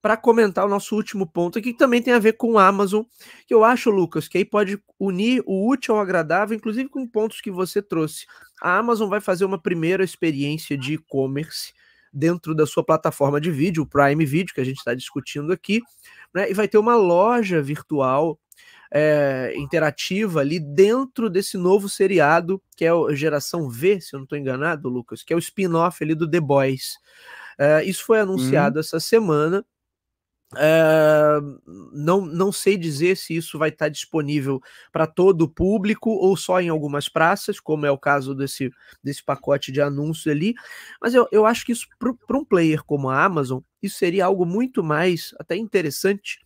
para comentar o nosso último ponto aqui, que também tem a ver com a Amazon, que eu acho, Lucas, que aí pode unir o útil ao agradável, inclusive com pontos que você trouxe. A Amazon vai fazer uma primeira experiência de e-commerce dentro da sua plataforma de vídeo, o Prime Video, que a gente está discutindo aqui, né? E vai ter uma loja virtual é, interativa ali dentro desse novo seriado, que é o Geração V, se eu não estou enganado, Lucas, que é o spin-off ali do The Boys. Uh, isso foi uhum. anunciado uhum. essa semana. Uh, não, não sei dizer se isso vai estar disponível para todo o público ou só em algumas praças, como é o caso desse, desse pacote de anúncio ali. Mas eu, eu acho que isso, para um player como a Amazon, isso seria algo muito mais até interessante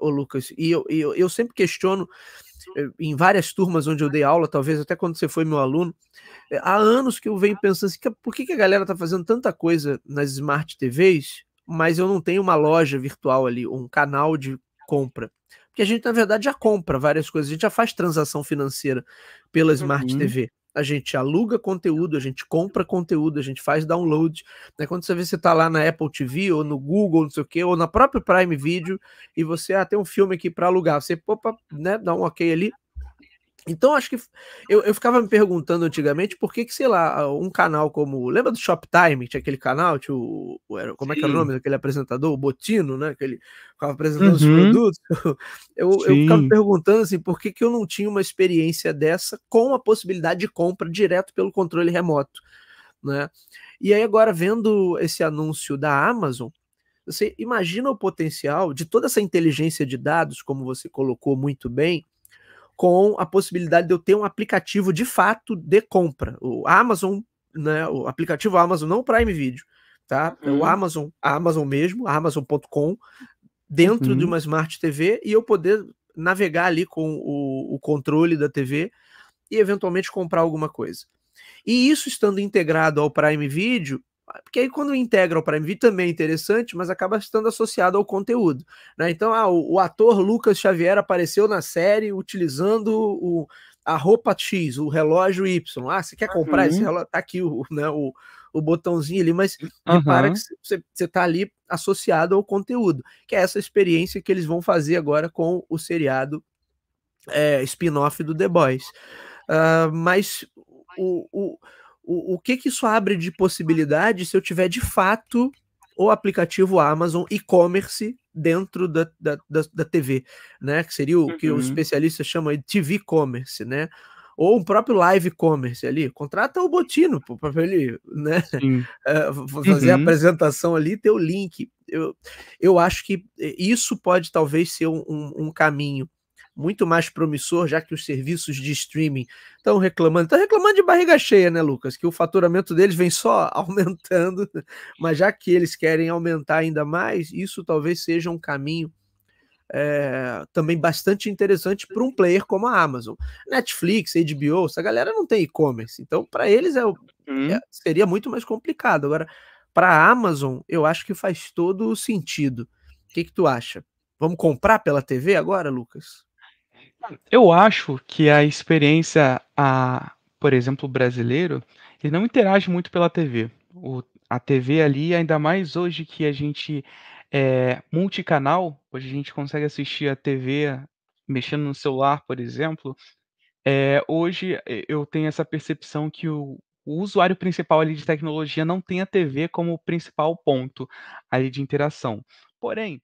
o eh, Lucas, e eu, eu, eu sempre questiono eh, em várias turmas onde eu dei aula, talvez até quando você foi meu aluno, eh, há anos que eu venho pensando assim, por que, que a galera tá fazendo tanta coisa nas smart TVs, mas eu não tenho uma loja virtual ali, um canal de compra? Porque a gente, na verdade, já compra várias coisas, a gente já faz transação financeira pela Smart uhum. TV a gente aluga conteúdo, a gente compra conteúdo, a gente faz download. Né? Quando você vê você está lá na Apple TV ou no Google, não sei o quê, ou na própria Prime Video, e você ah, tem um filme aqui para alugar, você opa, né, dá um ok ali, então, acho que eu, eu ficava me perguntando antigamente por que, que, sei lá, um canal como. Lembra do Shoptime? Tinha aquele canal, tinha o, como é que era o nome daquele apresentador? O Botino, né? Que ele ficava apresentando uhum. os produtos. Eu, eu ficava me perguntando assim, por que, que eu não tinha uma experiência dessa com a possibilidade de compra direto pelo controle remoto, né? E aí, agora, vendo esse anúncio da Amazon, você imagina o potencial de toda essa inteligência de dados, como você colocou muito bem com a possibilidade de eu ter um aplicativo de fato de compra. O Amazon, né, o aplicativo Amazon, não o Prime Video, tá? É uhum. O Amazon, a Amazon mesmo, amazon.com, dentro uhum. de uma Smart TV e eu poder navegar ali com o, o controle da TV e eventualmente comprar alguma coisa. E isso estando integrado ao Prime Video, porque aí quando integra o Prime Video também é interessante, mas acaba estando associado ao conteúdo. Né? Então, ah, o, o, ator Lucas Xavier apareceu na série utilizando o, a roupa X, o relógio Y. Ah, você quer comprar uhum. esse relógio? Tá aqui o, né, o, o botãozinho ali, mas uhum. repara que você está ali associado ao conteúdo, que é essa experiência que eles vão fazer agora com o seriado é, spin-off do The Boys. Uh, mas o, o o, o que, que isso abre de possibilidade se eu tiver de fato o aplicativo Amazon e-commerce dentro da, da, da, da, TV, né? Que seria o que os uhum. especialistas chamam de TV commerce, né? Ou um próprio live commerce ali, contrata o Botino para ele né? É, fazer uhum. a apresentação ali, ter o link. Eu, eu acho que isso pode talvez ser um, um caminho muito mais promissor, já que os serviços de streaming estão reclamando. Estão tá reclamando de barriga cheia, né, Lucas? Que o faturamento deles vem só aumentando, mas já que eles querem aumentar ainda mais, isso talvez seja um caminho é, também bastante interessante para um player como a Amazon. Netflix, HBO, essa galera não tem e-commerce, então para eles é, uhum. é, seria muito mais complicado. Agora, para a Amazon, eu acho que faz todo o sentido. O que, que tu acha? Vamos comprar pela TV agora, Lucas? Eu acho que a experiência, a, por exemplo, brasileiro, ele não interage muito pela TV. O, a TV ali, ainda mais hoje que a gente é multicanal, hoje a gente consegue assistir a TV mexendo no celular, por exemplo. É, hoje eu tenho essa percepção que o, o usuário principal ali de tecnologia não tem a TV como o principal ponto ali de interação. Porém,